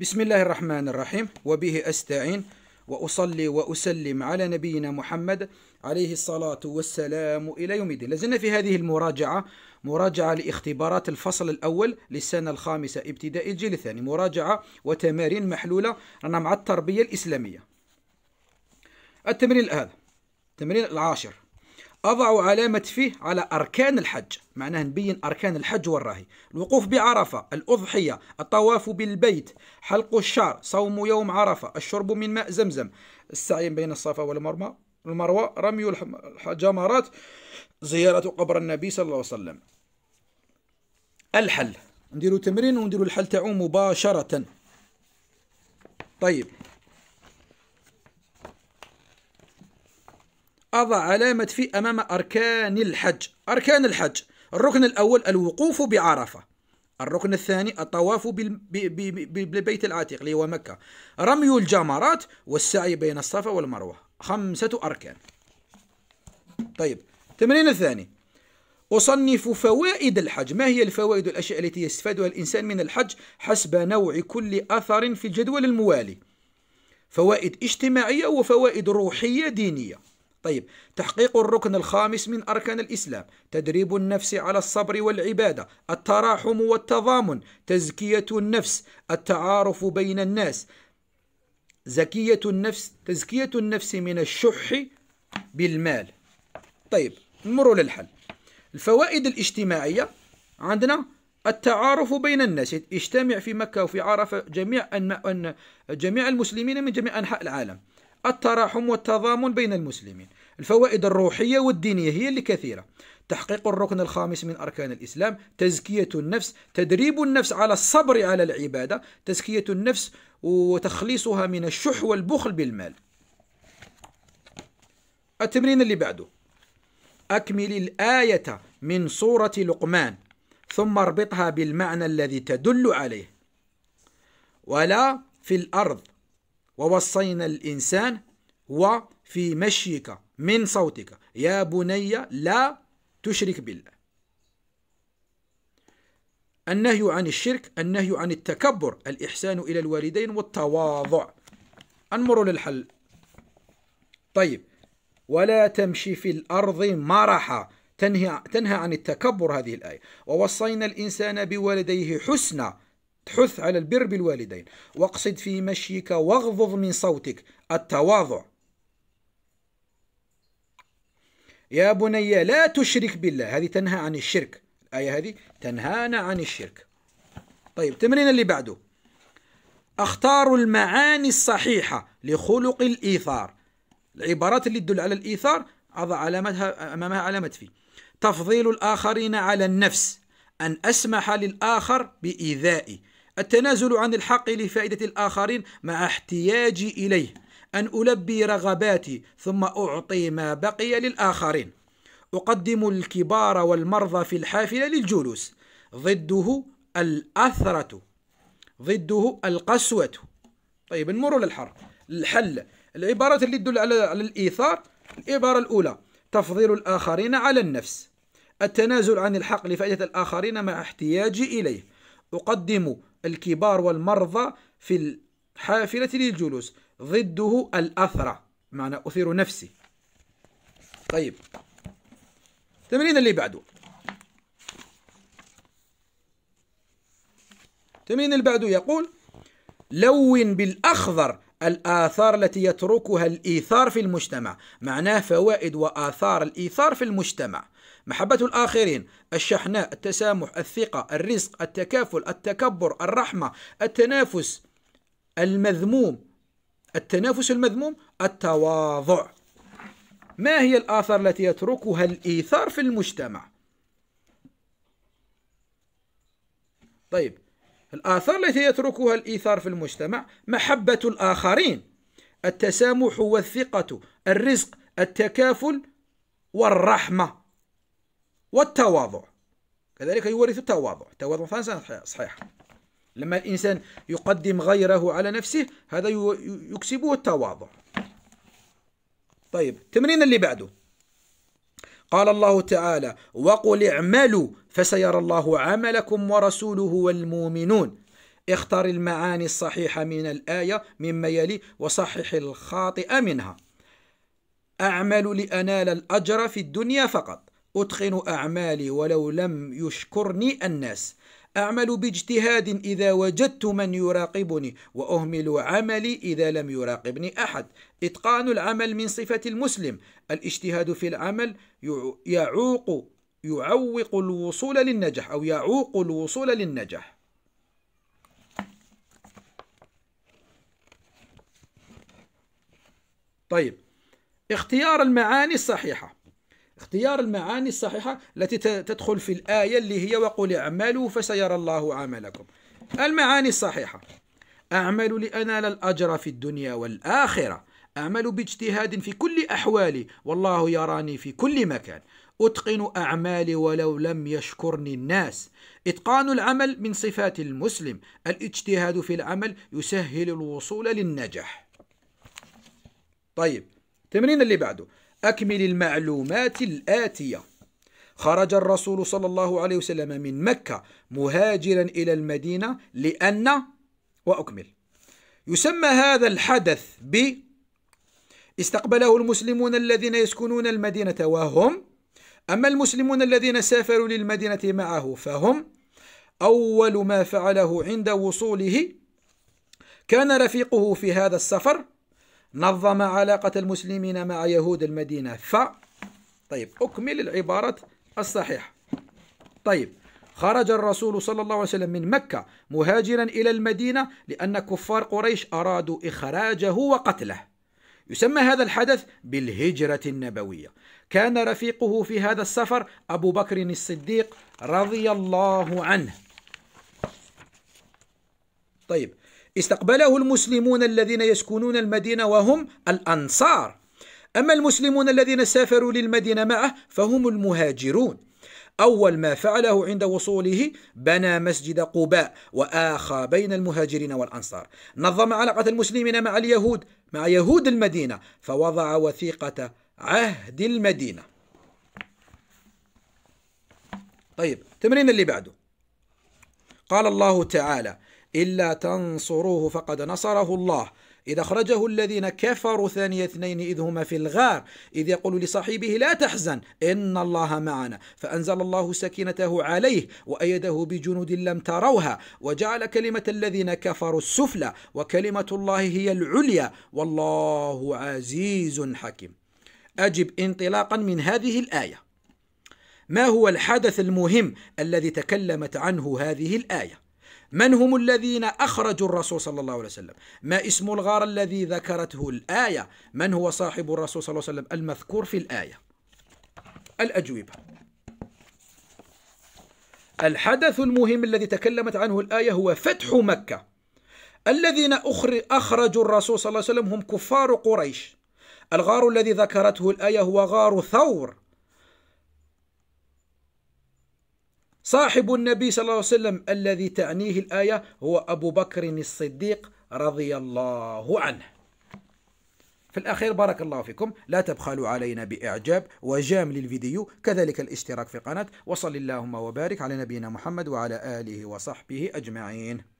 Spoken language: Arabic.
بسم الله الرحمن الرحيم وبه أستعين وأصلي وأسلم على نبينا محمد عليه الصلاة والسلام إلى يوم الدين لازلنا في هذه المراجعة مراجعة لاختبارات الفصل الأول للسنة الخامسة ابتداء الجيل الثاني مراجعة وتمارين محلولة رانا مع التربية الإسلامية التمرين هذا التمرين العاشر أضع علامة فيه على أركان الحج معناه نبين أركان الحج والراهي الوقوف بعرفة الأضحية الطواف بالبيت حلق الشعر صوم يوم عرفة الشرب من ماء زمزم السعي بين الصفا والمروة المروة رمي الجمرات زيارة قبر النبي صلى الله عليه وسلم الحل نديرو تمرين ونديرو الحل تاعو مباشرة طيب أضع علامة في أمام أركان الحج أركان الحج الركن الأول الوقوف بعرفة الركن الثاني الطواف بالبيت العتيق اللي هو مكة رمي الجمرات والسعي بين الصفا والمروة خمسة أركان طيب التمرين الثاني أصنف فوائد الحج ما هي الفوائد والأشياء التي يستفادها الإنسان من الحج حسب نوع كل أثر في الجدول الموالي فوائد اجتماعية وفوائد روحية دينية طيب تحقيق الركن الخامس من أركان الإسلام تدريب النفس على الصبر والعبادة التراحم والتضامن تزكية النفس التعارف بين الناس زكية النفس تزكية النفس من الشح بالمال طيب نمروا للحل الفوائد الاجتماعية عندنا التعارف بين الناس اجتمع في مكة وفي عرفة جميع أن جميع المسلمين من جميع أنحاء العالم التراحم والتضامن بين المسلمين الفوائد الروحية والدينية هي اللي كثيرة تحقيق الركن الخامس من أركان الإسلام تزكية النفس تدريب النفس على الصبر على العبادة تزكية النفس وتخليصها من الشح والبخل بالمال التمرين اللي بعده أكمل الآية من سورة لقمان ثم اربطها بالمعنى الذي تدل عليه ولا في الأرض ووصينا الإنسان وفي مشيك من صوتك يا بني لا تشرك بالله النهي عن الشرك النهي عن التكبر الإحسان إلى الوالدين والتواضع أنمر للحل طيب ولا تمشي في الأرض مرحا تنهى, تنهى عن التكبر هذه الآية ووصينا الإنسان بوالديه حسنا تحث على البر بالوالدين واقصد في مشيك واغضض من صوتك التواضع يا بني لا تشرك بالله هذه تنهى عن الشرك الآية هذه تنهانا عن الشرك طيب تمرين اللي بعده أختار المعاني الصحيحة لخلق الإيثار العبارات اللي تدل على الإيثار أضع علامتها أمامها علامة في تفضيل الآخرين على النفس أن أسمح للآخر بإيذائي التنازل عن الحق لفائدة الآخرين مع احتياجي إليه أن ألبي رغباتي ثم أعطي ما بقي للآخرين أقدم الكبار والمرضى في الحافلة للجلوس ضده الأثرة ضده القسوة طيب نمر للحر الحل العبارات اللي تدل على الإيثار العبارة الأولى تفضيل الآخرين على النفس التنازل عن الحق لفائدة الآخرين مع احتياجي إليه أقدم الكبار والمرضى في الحافلة للجلوس ضده الأثرى معنى أثير نفسي طيب التمرين اللي بعده التمرين اللي بعده يقول لون بالأخضر الآثار التي يتركها الإيثار في المجتمع معناه فوائد وآثار الإيثار في المجتمع محبة الآخرين الشحناء التسامح الثقة الرزق التكافل التكبر الرحمة التنافس المذموم التنافس المذموم التواضع ما هي الآثار التي يتركها الإيثار في المجتمع طيب الآثار التي يتركها الإيثار في المجتمع محبة الآخرين التسامح والثقة الرزق التكافل والرحمة والتواضع كذلك يورث التواضع التواضع مثلا صحيح لما الإنسان يقدم غيره على نفسه هذا يكسبه التواضع طيب التمرين اللي بعده قال الله تعالى وقل اعملوا فسيرى الله عملكم ورسوله والمؤمنون اختر المعاني الصحيحة من الآية مما يلي وصحح الخاطئ منها أعمل لأنال الأجر في الدنيا فقط أتقن أعمالي ولو لم يشكرني الناس أعمل باجتهاد إذا وجدت من يراقبني وأهمل عملي إذا لم يراقبني أحد إتقان العمل من صفة المسلم الاجتهاد في العمل يعوق يعوق الوصول للنجاح أو يعوق الوصول للنجاح طيب اختيار المعاني الصحيحه اختيار المعاني الصحيحة التي تدخل في الآية اللي هي وقل اعملوا فسيرى الله عملكم المعاني الصحيحة أعمل لأنال الأجر في الدنيا والآخرة أعمل باجتهاد في كل أحوالي والله يراني في كل مكان أتقن أعمالي ولو لم يشكرني الناس إتقان العمل من صفات المسلم الاجتهاد في العمل يسهل الوصول للنجاح طيب التمرين اللي بعده أكمل المعلومات الآتية خرج الرسول صلى الله عليه وسلم من مكة مهاجرا إلى المدينة لأن وأكمل يسمى هذا الحدث ب استقبله المسلمون الذين يسكنون المدينة وهم أما المسلمون الذين سافروا للمدينة معه فهم أول ما فعله عند وصوله كان رفيقه في هذا السفر نظم علاقة المسلمين مع يهود المدينة ف طيب أكمل العبارة الصحيحة طيب خرج الرسول صلى الله عليه وسلم من مكة مهاجرا إلى المدينة لأن كفار قريش أرادوا إخراجه وقتله يسمى هذا الحدث بالهجرة النبوية كان رفيقه في هذا السفر أبو بكر الصديق رضي الله عنه طيب استقبله المسلمون الذين يسكنون المدينة وهم الأنصار أما المسلمون الذين سافروا للمدينة معه فهم المهاجرون أول ما فعله عند وصوله بنى مسجد قباء وآخى بين المهاجرين والأنصار نظم علاقة المسلمين مع اليهود مع يهود المدينة فوضع وثيقة عهد المدينة طيب تمرين اللي بعده قال الله تعالى إلا تنصروه فقد نصره الله إذا أخرجه الذين كفروا ثاني اثنين إذ هما في الغار إذ يقول لصاحبه لا تحزن إن الله معنا فأنزل الله سكينته عليه وأيده بجنود لم تروها وجعل كلمة الذين كفروا السفلى وكلمة الله هي العليا والله عزيز حكيم أجب انطلاقا من هذه الآية ما هو الحدث المهم الذي تكلمت عنه هذه الآية؟ من هم الذين أخرجوا الرسول صلى الله عليه وسلم ما اسم الغار الذي ذكرته الآية من هو صاحب الرسول صلى الله عليه وسلم المذكور في الآية الأجوبة الحدث المهم الذي تكلمت عنه الآية هو فتح مكة الذين أخرجوا الرسول صلى الله عليه وسلم هم كفار قريش الغار الذي ذكرته الآية هو غار ثور صاحب النبي صلى الله عليه وسلم الذي تعنيه الآية هو أبو بكر الصديق رضي الله عنه في الأخير بارك الله فيكم لا تبخلوا علينا بإعجاب وجام للفيديو كذلك الاشتراك في القناة وصل اللهم وبارك على نبينا محمد وعلى آله وصحبه أجمعين